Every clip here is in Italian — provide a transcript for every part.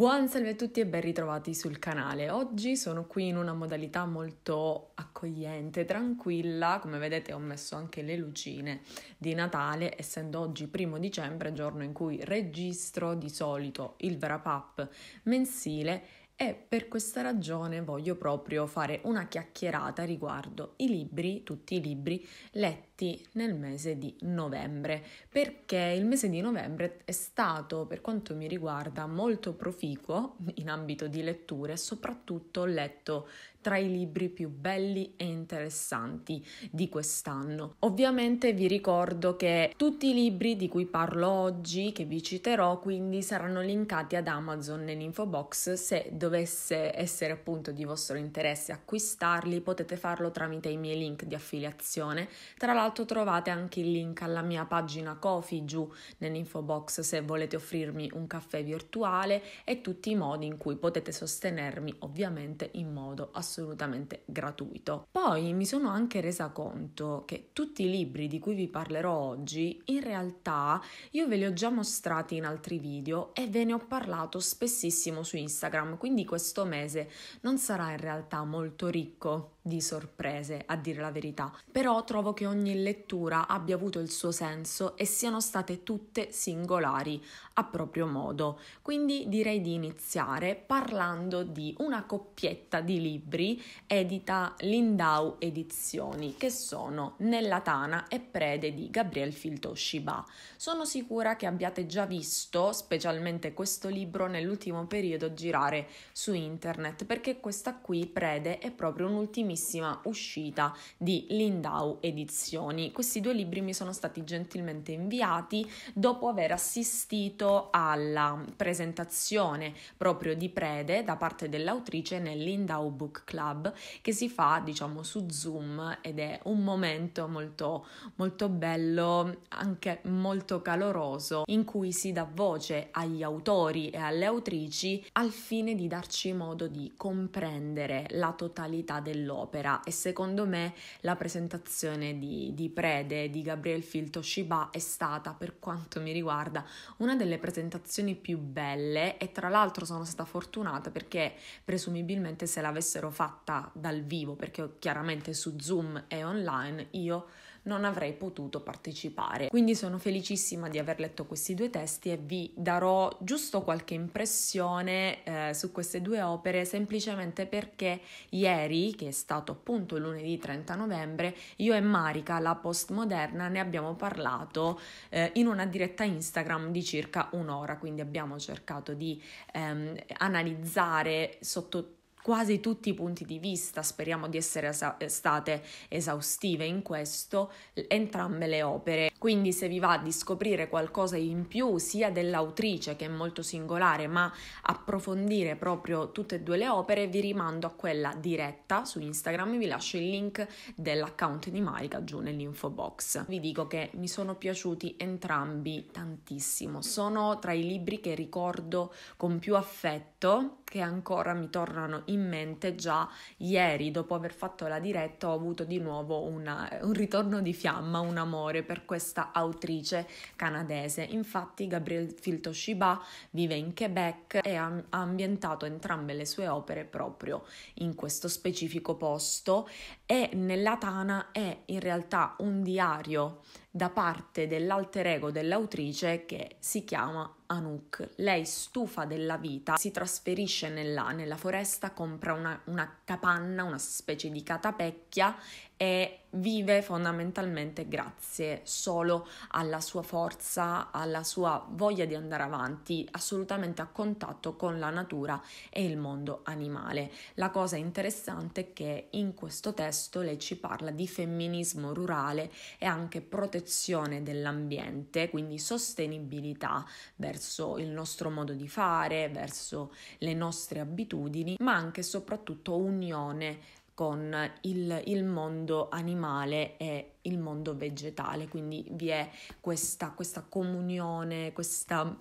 Buon salve a tutti e ben ritrovati sul canale. Oggi sono qui in una modalità molto accogliente, tranquilla. Come vedete ho messo anche le lucine di Natale, essendo oggi primo dicembre, giorno in cui registro di solito il wrap up mensile e per questa ragione voglio proprio fare una chiacchierata riguardo i libri, tutti i libri letti nel mese di novembre, perché il mese di novembre è stato, per quanto mi riguarda, molto proficuo in ambito di letture, soprattutto ho letto tra i libri più belli e interessanti di quest'anno. Ovviamente vi ricordo che tutti i libri di cui parlo oggi, che vi citerò, quindi saranno linkati ad Amazon nell'info box. Se dovesse essere appunto di vostro interesse acquistarli, potete farlo tramite i miei link di affiliazione. Tra l'altro trovate anche il link alla mia pagina Kofi giù nell'info box se volete offrirmi un caffè virtuale e tutti i modi in cui potete sostenermi ovviamente in modo assolutamente assolutamente gratuito. Poi mi sono anche resa conto che tutti i libri di cui vi parlerò oggi in realtà io ve li ho già mostrati in altri video e ve ne ho parlato spessissimo su Instagram, quindi questo mese non sarà in realtà molto ricco di sorprese, a dire la verità. Però trovo che ogni lettura abbia avuto il suo senso e siano state tutte singolari a proprio modo. Quindi direi di iniziare parlando di una coppietta di libri libri edita Lindau Edizioni, che sono Nella Tana e Prede di Gabriel Filto Shiba. Sono sicura che abbiate già visto, specialmente questo libro, nell'ultimo periodo girare su internet, perché questa qui, Prede, è proprio un'ultimissima uscita di Lindau Edizioni. Questi due libri mi sono stati gentilmente inviati dopo aver assistito alla presentazione proprio di Prede da parte dell'autrice nell'Indau Book club che si fa diciamo su Zoom ed è un momento molto, molto bello, anche molto caloroso, in cui si dà voce agli autori e alle autrici al fine di darci modo di comprendere la totalità dell'opera e secondo me la presentazione di, di Prede di Gabriel Filto Shiba è stata per quanto mi riguarda una delle presentazioni più belle e tra l'altro sono stata fortunata perché presumibilmente se l'avessero fatta dal vivo, perché chiaramente su Zoom e online io non avrei potuto partecipare. Quindi sono felicissima di aver letto questi due testi e vi darò giusto qualche impressione eh, su queste due opere, semplicemente perché ieri, che è stato appunto lunedì 30 novembre, io e Marica, la postmoderna, ne abbiamo parlato eh, in una diretta Instagram di circa un'ora, quindi abbiamo cercato di ehm, analizzare sotto quasi tutti i punti di vista, speriamo di essere esa- state esaustive in questo, entrambe le opere quindi se vi va di scoprire qualcosa in più sia dell'autrice che è molto singolare, ma approfondire proprio tutte e due le opere, vi rimando a quella diretta su Instagram, vi lascio il link dell'account di Marica giù nell'info box. Vi dico che mi sono piaciuti entrambi tantissimo, sono tra i libri che ricordo con più affetto che ancora mi tornano in mente già ieri dopo aver fatto la diretta ho avuto di nuovo una, un ritorno di fiamma, un amore per questo questa autrice canadese. Infatti Gabrielle Filtoshiba vive in Quebec e ha ambientato entrambe le sue opere proprio in questo specifico posto e nella Tana è in realtà un diario da parte dell'alter ego dell'autrice che si chiama Anouk. Lei stufa della vita, si trasferisce nella, nella foresta, compra una, una capanna, una specie di catapecchia e vive fondamentalmente grazie solo alla sua forza, alla sua voglia di andare avanti, assolutamente a contatto con la natura e il mondo animale. La cosa interessante è che in questo testo testo lei ci parla di femminismo rurale e anche protezione dell'ambiente, quindi sostenibilità verso il nostro modo di fare, verso le nostre abitudini, ma anche e soprattutto unione con il, il, mondo animale e il mondo vegetale, quindi vi è questa, questa comunione, questa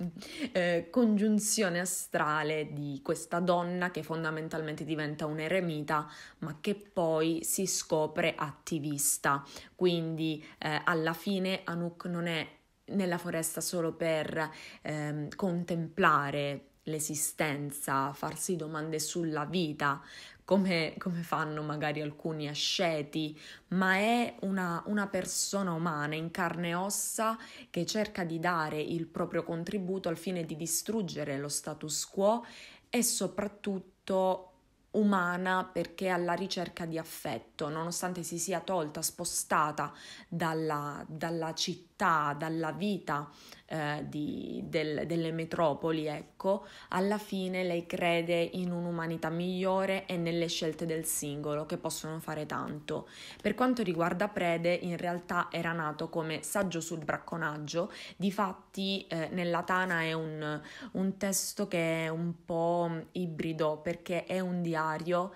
eh, congiunzione astrale di questa donna che fondamentalmente diventa un eremita, ma che poi si scopre attivista. Quindi eh, alla fine Anuk non è nella foresta solo per eh, contemplare l'esistenza, farsi domande sulla vita, come, come fanno magari alcuni asceti, ma è una, una, persona umana in carne e ossa che cerca di dare il proprio contributo al fine di distruggere lo status quo e soprattutto umana perché alla ricerca di affetto, nonostante si sia tolta, spostata dalla, dalla città città, dalla vita eh, di, del, delle metropoli, ecco, alla fine lei crede in un'umanità migliore e nelle scelte del singolo che possono fare tanto. Per quanto riguarda Prede, in realtà era nato come saggio sul bracconaggio, difatti eh, nella Tana è un, un testo che è un po' ibrido perché è un diario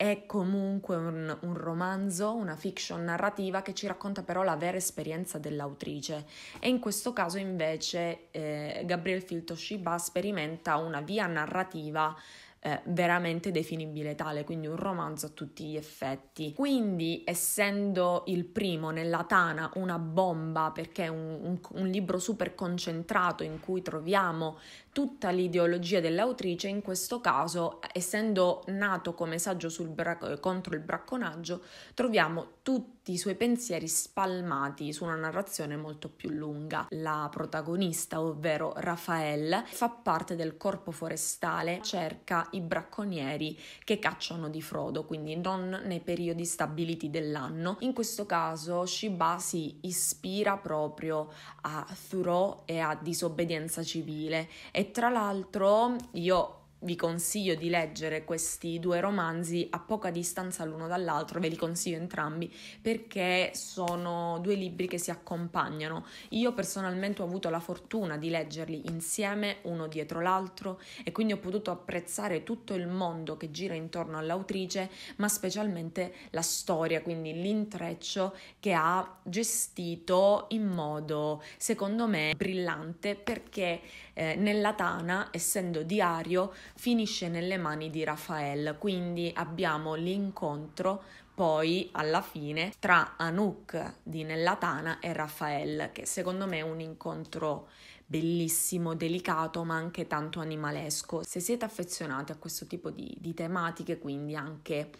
è comunque un, un, romanzo, una fiction narrativa che ci racconta però la vera esperienza dell'autrice e in questo caso invece eh, Gabriel Filto Shiba sperimenta una via narrativa eh, veramente definibile tale, quindi un romanzo a tutti gli effetti. Quindi, essendo il primo nella tana una bomba, perché è un, un, un libro super concentrato in cui troviamo tutta l'ideologia dell'autrice, in questo caso, essendo nato come saggio sul bra- contro il bracconaggio, troviamo tutti i suoi pensieri spalmati su una narrazione molto più lunga. La protagonista, ovvero Rafael, fa parte del corpo forestale, cerca i bracconieri che cacciano di frodo, quindi non nei periodi stabiliti dell'anno. In questo caso Shiba si ispira proprio a Thoreau e a disobbedienza civile e tra l'altro io vi consiglio di leggere questi due romanzi a poca distanza l'uno dall'altro, ve li consiglio entrambi perché sono due libri che si accompagnano. Io personalmente ho avuto la fortuna di leggerli insieme, uno dietro l'altro, e quindi ho potuto apprezzare tutto il mondo che gira intorno all'autrice, ma specialmente la storia, quindi l'intreccio che ha gestito in modo, secondo me, brillante perché eh, nella Tana, essendo diario, finisce nelle mani di Rafael. quindi abbiamo l'incontro poi alla fine tra Anouk di Nella Tana e Rafael, che secondo me è un incontro bellissimo, delicato, ma anche tanto animalesco. Se siete affezionati a questo tipo di, di tematiche, quindi anche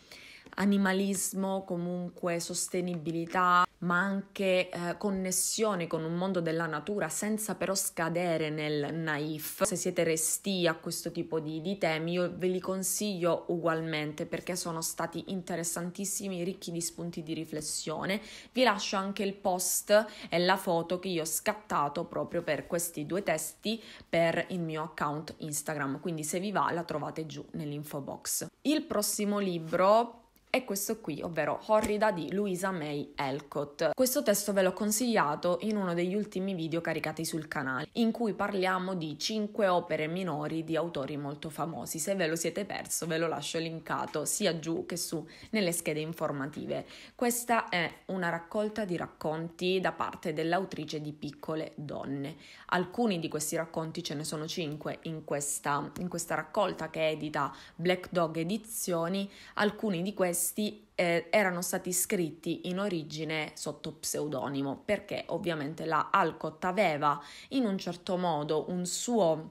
animalismo, comunque sostenibilità, ma anche eh, connessione con un mondo della natura senza però scadere nel naif. Se siete resti a questo tipo di, di temi, io ve li consiglio ugualmente perché sono stati interessantissimi, ricchi di spunti di riflessione. Vi lascio anche il post e la foto che io ho scattato proprio per questi due testi per il mio account Instagram, quindi se vi va la trovate giù nell'info box. Il prossimo libro è questo qui, ovvero Horrida di Louisa May Alcott. Questo testo ve l'ho consigliato in uno degli ultimi video caricati sul canale, in cui parliamo di 5 opere minori di autori molto famosi. Se ve lo siete perso ve lo lascio linkato sia giù che su nelle schede informative. Questa è una raccolta di racconti da parte dell'autrice di Piccole Donne. Alcuni di questi racconti, ce ne sono 5 in questa, in questa raccolta che edita Black Dog Edizioni, alcuni di questi questi eh, erano stati scritti in origine sotto pseudonimo, perché ovviamente la Alcott aveva in un certo modo un suo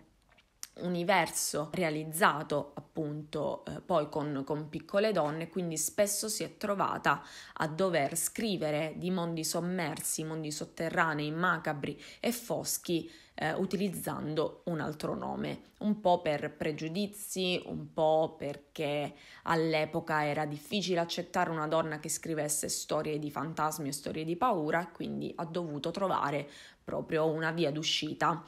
universo realizzato appunto eh, poi con, con, piccole donne, quindi spesso si è trovata a dover scrivere di mondi sommersi, mondi sotterranei, macabri e foschi eh, utilizzando un altro nome, un po' per pregiudizi, un po' perché all'epoca era difficile accettare una donna che scrivesse storie di fantasmi e storie di paura, quindi ha dovuto trovare proprio una via d'uscita.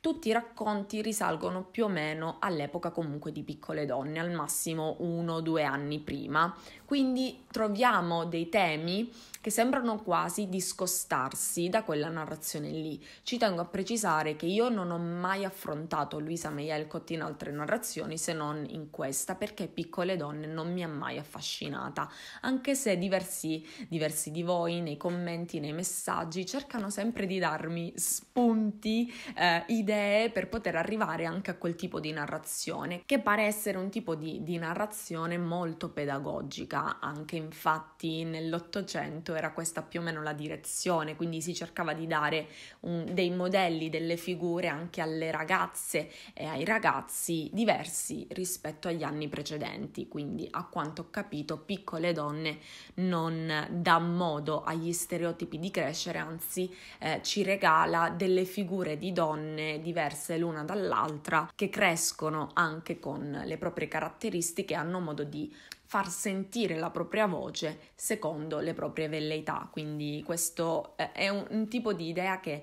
Tutti i racconti risalgono più o meno all'epoca comunque di piccole donne, al massimo uno o due anni prima, quindi troviamo dei temi che sembrano quasi discostarsi da quella narrazione lì. Ci tengo a precisare che io non ho mai affrontato Luisa May Alcott in altre narrazioni se non in questa, perché Piccole Donne non mi ha mai affascinata, anche se diversi, diversi di voi nei commenti, nei messaggi cercano sempre di darmi spunti, eh, idee per poter arrivare anche a quel tipo di narrazione, che pare essere un tipo di, di narrazione molto pedagogica, anche infatti nell'Ottocento momento era questa più o meno la direzione, quindi si cercava di dare un, dei modelli, delle figure anche alle ragazze e ai ragazzi diversi rispetto agli anni precedenti, quindi a quanto ho capito piccole donne non dà modo agli stereotipi di crescere, anzi eh, ci regala delle figure di donne diverse l'una dall'altra che crescono anche con le proprie caratteristiche e hanno modo di far sentire la propria voce secondo le proprie velleità. Quindi questo eh, è un, un tipo di idea che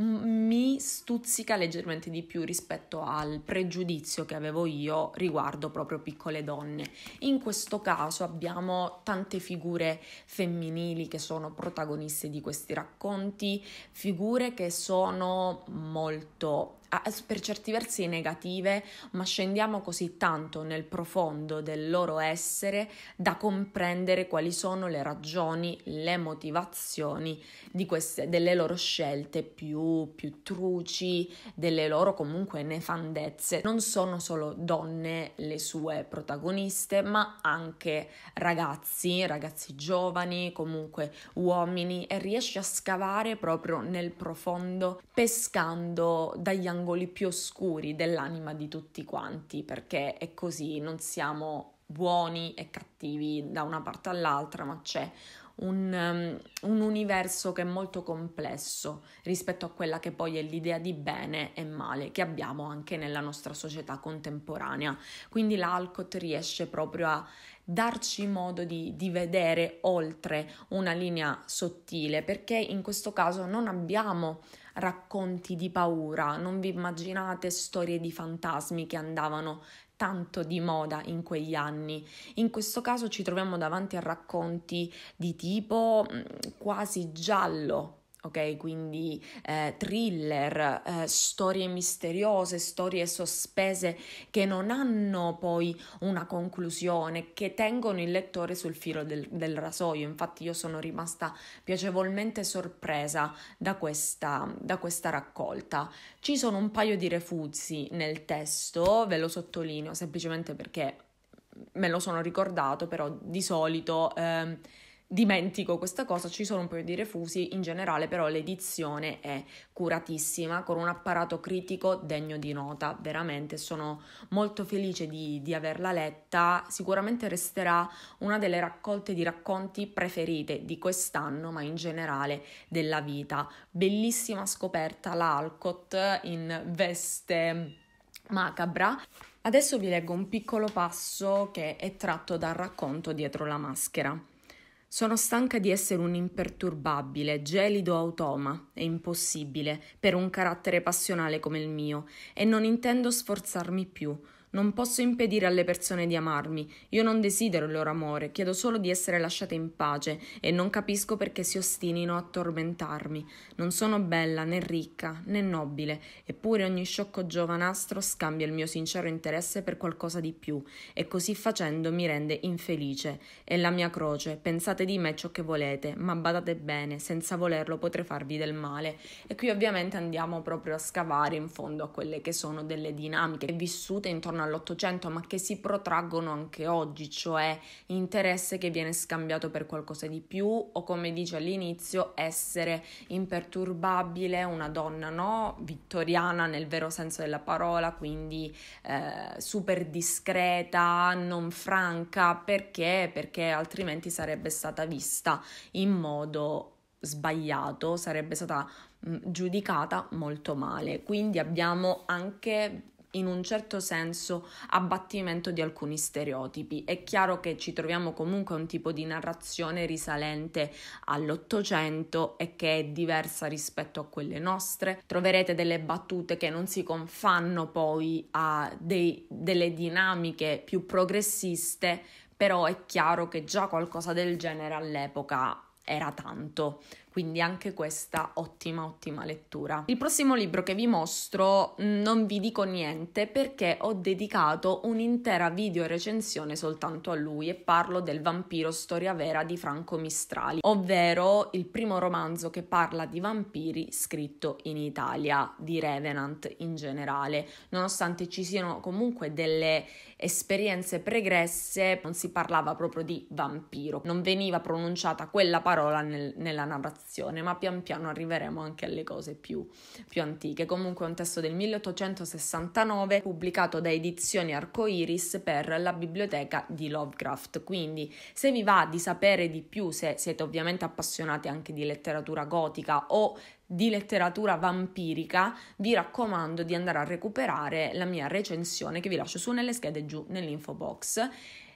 mi stuzzica leggermente di più rispetto al pregiudizio che avevo io riguardo proprio piccole donne. In questo caso abbiamo tante figure femminili che sono protagoniste di questi racconti, figure che sono molto per certi versi negative, ma scendiamo così tanto nel profondo del loro essere da comprendere quali sono le ragioni, le motivazioni queste, delle loro scelte più, più truci, delle loro comunque nefandezze. Non sono solo donne le sue protagoniste, ma anche ragazzi, ragazzi giovani, comunque uomini, e riesce a scavare proprio nel profondo, pescando dagli angoli angoli più oscuri dell'anima di tutti quanti, perché è così, non siamo buoni e cattivi da una parte all'altra, ma c'è un, um, un, universo che è molto complesso rispetto a quella che poi è l'idea di bene e male che abbiamo anche nella nostra società contemporanea. Quindi l'Alcott riesce proprio a darci modo di, di vedere oltre una linea sottile, perché in questo caso non abbiamo racconti di paura, non vi immaginate storie di fantasmi che andavano tanto di moda in quegli anni. In questo caso ci troviamo davanti a racconti di tipo mm, quasi giallo, ok? Quindi eh, thriller, eh, storie misteriose, storie sospese che non hanno poi una conclusione, che tengono il lettore sul filo del, del rasoio. Infatti io sono rimasta piacevolmente sorpresa da questa, da questa raccolta. Ci sono un paio di refuzzi nel testo, ve lo sottolineo semplicemente perché me lo sono ricordato, però di solito... Eh, dimentico questa cosa, ci sono un paio di refusi, in generale però l'edizione è curatissima con un apparato critico degno di nota, veramente sono molto felice di, di averla letta, sicuramente resterà una delle raccolte di racconti preferite di quest'anno, ma in generale della vita. Bellissima scoperta la Alcott in veste macabra. Adesso vi leggo un piccolo passo che è tratto dal racconto dietro la maschera. Sono stanca di essere un imperturbabile, gelido automa, è impossibile, per un carattere passionale come il mio, e non intendo sforzarmi più. Non posso impedire alle persone di amarmi, io non desidero il loro amore, chiedo solo di essere lasciata in pace e non capisco perché si ostinino a tormentarmi. Non sono bella né ricca né nobile, eppure ogni sciocco giovanastro scambia il mio sincero interesse per qualcosa di più e così facendo mi rende infelice. È la mia croce, pensate di me ciò che volete, ma badate bene, senza volerlo potrei farvi del male. E qui ovviamente andiamo proprio a scavare in fondo a quelle che sono delle dinamiche vissute intorno attorno all'Ottocento, ma che si protraggono anche oggi, cioè interesse che viene scambiato per qualcosa di più o come dice all'inizio essere imperturbabile, una donna no, vittoriana nel vero senso della parola, quindi eh, super discreta, non franca, perché? Perché altrimenti sarebbe stata vista in modo sbagliato, sarebbe stata giudicata molto male. Quindi abbiamo anche in un certo senso abbattimento di alcuni stereotipi. È chiaro che ci troviamo comunque a un tipo di narrazione risalente all'Ottocento e che è diversa rispetto a quelle nostre. Troverete delle battute che non si confanno poi a dei, delle dinamiche più progressiste, però è chiaro che già qualcosa del genere all'epoca era tanto quindi anche questa ottima, ottima lettura. Il prossimo libro che vi mostro mm, non vi dico niente perché ho dedicato un'intera video recensione soltanto a lui e parlo del vampiro storia vera di Franco Mistrali, ovvero il primo romanzo che parla di vampiri scritto in Italia, di Revenant in generale, nonostante ci siano comunque delle esperienze pregresse, non si parlava proprio di vampiro, non veniva pronunciata quella parola nel, nella narrazione innovazione, ma pian piano arriveremo anche alle cose più, più antiche. Comunque è un testo del 1869 pubblicato da Edizioni Arcoiris per la biblioteca di Lovecraft. Quindi se vi va di sapere di più, se siete ovviamente appassionati anche di letteratura gotica o di letteratura vampirica, vi raccomando di andare a recuperare la mia recensione che vi lascio su nelle schede giù nell'info box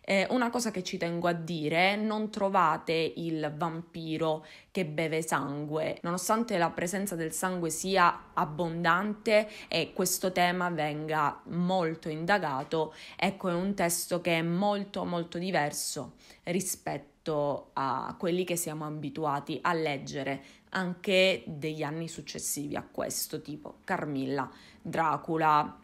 eh, una cosa che ci tengo a dire, non trovate il vampiro che beve sangue, nonostante la presenza del sangue sia abbondante e questo tema venga molto indagato, ecco è un testo che è molto molto diverso rispetto a quelli che siamo abituati a leggere anche degli anni successivi a questo tipo Carmilla, Dracula,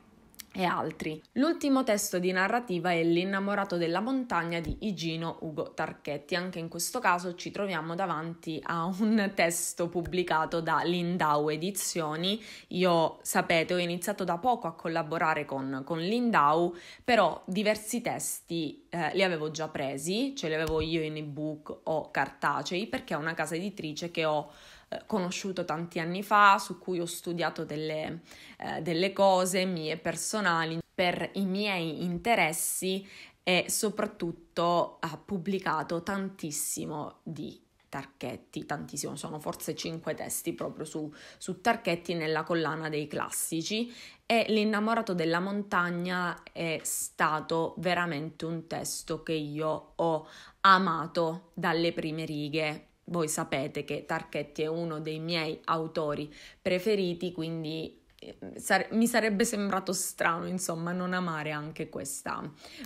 e altri. L'ultimo testo di narrativa è L'innamorato della montagna di Igino Ugo Tarchetti. Anche in questo caso ci troviamo davanti a un testo pubblicato da Lindau Edizioni. Io sapete, ho iniziato da poco a collaborare con, con Lindau, però diversi testi eh, li avevo già presi, ce li avevo io in ebook o cartacei perché è una casa editrice che ho eh, conosciuto tanti anni fa, su cui ho studiato delle, eh, delle cose mie personali per i miei interessi e soprattutto ha pubblicato tantissimo di Tarchetti, tantissimo, sono forse cinque testi proprio su, su, Tarchetti nella collana dei classici e L'innamorato della montagna è stato veramente un testo che io ho amato dalle prime righe voi sapete che Tarchetti è uno dei miei autori preferiti, quindi ehm, mi sarebbe sembrato strano, insomma, non amare anche questa,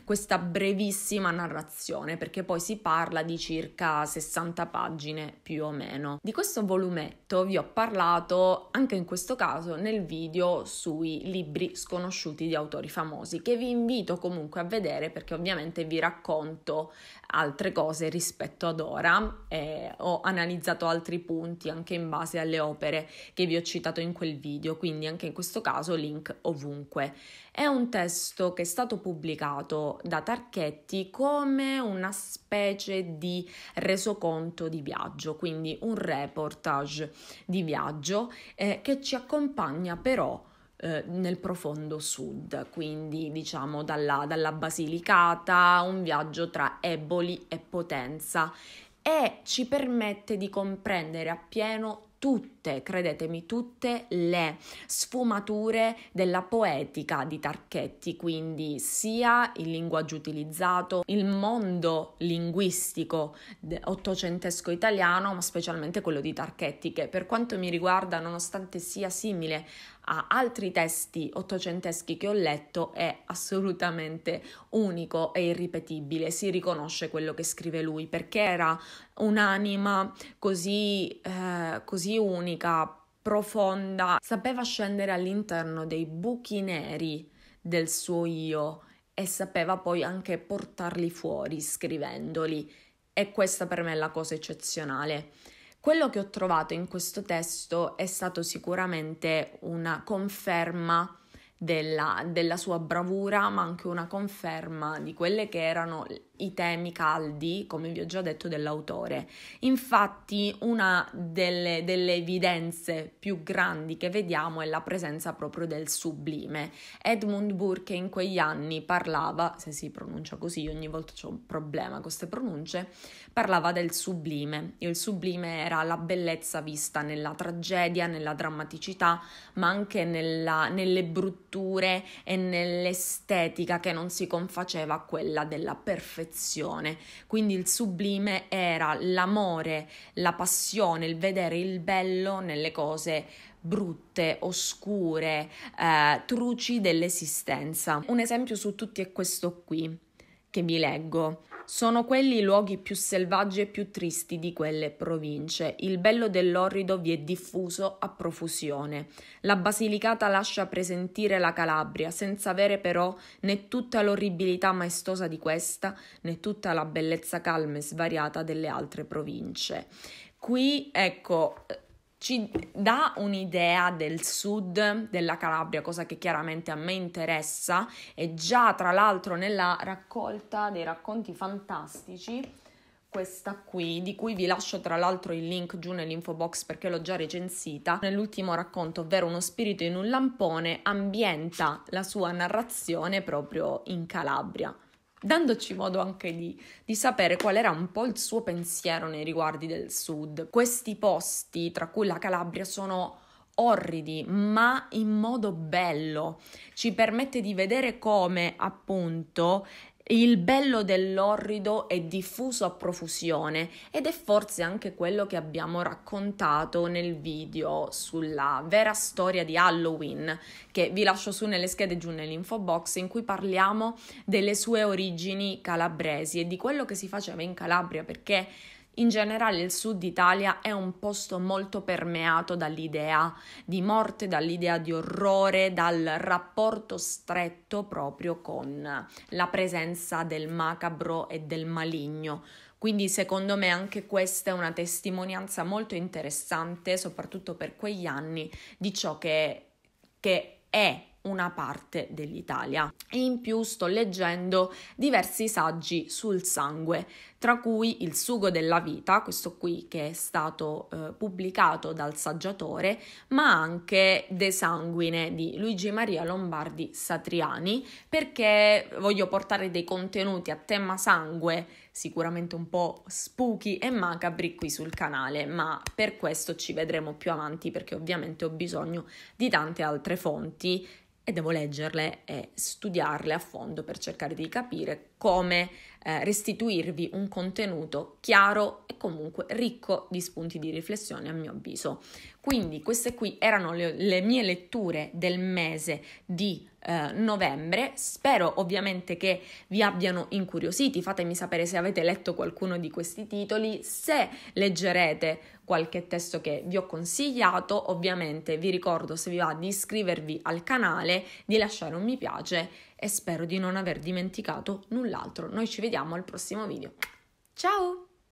questa brevissima narrazione, perché poi si parla di circa 60 pagine più o meno. Di questo volumetto vi ho parlato anche in questo caso nel video sui libri sconosciuti di autori famosi, che vi invito comunque a vedere perché ovviamente vi racconto altre cose rispetto ad ora. Eh, ho analizzato altri punti anche in base alle opere che vi ho citato in quel video, quindi anche in questo caso link ovunque. È un testo che è stato pubblicato da Tarchetti come una specie di resoconto di viaggio, quindi un reportage di viaggio eh, che ci accompagna però eh, nel profondo sud, quindi diciamo dalla, dalla Basilicata, un viaggio tra Eboli e Potenza e ci permette di comprendere appieno tutto tutte, credetemi, tutte le sfumature della poetica di Tarchetti, quindi sia il linguaggio utilizzato, il mondo linguistico ottocentesco italiano, ma specialmente quello di Tarchetti, che per quanto mi riguarda, nonostante sia simile a altri testi ottocenteschi che ho letto, è assolutamente unico e irripetibile, si riconosce quello che scrive lui, perché era un'anima così, eh, così unica dinamica profonda, sapeva scendere all'interno dei buchi neri del suo io e sapeva poi anche portarli fuori scrivendoli e questa per me è la cosa eccezionale. Quello che ho trovato in questo testo è stato sicuramente una conferma della, della, sua bravura, ma anche una conferma di quelli che erano i temi caldi, come vi ho già detto, dell'autore. Infatti, una delle, delle evidenze più grandi che vediamo è la presenza proprio del sublime. Edmund Burke in quegli anni parlava, se si pronuncia così, ogni volta c'è un problema con queste pronunce, parlava del sublime. Il sublime era la bellezza vista nella tragedia, nella drammaticità, ma anche nella, nelle brutture strutture e nell'estetica che non si confaceva a quella della perfezione. Quindi il sublime era l'amore, la passione, il vedere il bello nelle cose brutte, oscure, eh, truci dell'esistenza. Un esempio su tutti è questo qui che vi leggo sono quelli i luoghi più selvaggi e più tristi di quelle province. Il bello dell'orrido vi è diffuso a profusione. La Basilicata lascia presentire la Calabria, senza avere però né tutta l'orribilità maestosa di questa, né tutta la bellezza calma e svariata delle altre province. Qui, ecco, ci dà un'idea del sud della Calabria, cosa che chiaramente a me interessa e già tra l'altro nella raccolta dei racconti fantastici questa qui, di cui vi lascio tra l'altro il link giù nell'info box perché l'ho già recensita, nell'ultimo racconto, ovvero Uno spirito in un lampone, ambienta la sua narrazione proprio in Calabria dandoci modo anche di, di, sapere qual era un po' il suo pensiero nei riguardi del sud. Questi posti, tra cui la Calabria, sono orridi, ma in modo bello. Ci permette di vedere come appunto il bello dell'orrido è diffuso a profusione ed è forse anche quello che abbiamo raccontato nel video sulla vera storia di Halloween, che vi lascio su nelle schede giù nell'info box, in cui parliamo delle sue origini calabresi e di quello che si faceva in Calabria perché in generale il sud Italia è un posto molto permeato dall'idea di morte, dall'idea di orrore, dal rapporto stretto proprio con la presenza del macabro e del maligno. Quindi secondo me anche questa è una testimonianza molto interessante, soprattutto per quegli anni, di ciò che, che è una parte dell'Italia. E in più sto leggendo diversi saggi sul sangue, tra cui Il sugo della vita, questo qui che è stato eh, pubblicato dal saggiatore, ma anche De sanguine di Luigi Maria Lombardi Satriani, perché voglio portare dei contenuti a tema sangue, sicuramente un po' spooky e macabri qui sul canale, ma per questo ci vedremo più avanti perché ovviamente ho bisogno di tante altre fonti e devo leggerle e studiarle a fondo per cercare di capire come eh, restituirvi un contenuto chiaro e comunque ricco di spunti di riflessione a mio avviso. Quindi queste qui erano le, le mie letture del mese di eh, novembre, spero ovviamente che vi abbiano incuriositi, fatemi sapere se avete letto qualcuno di questi titoli, se leggerete qualche testo che vi ho consigliato, ovviamente vi ricordo se vi va di iscrivervi al canale, di lasciare un mi piace e spero di non aver dimenticato null'altro. Noi ci vediamo al prossimo video. Ciao!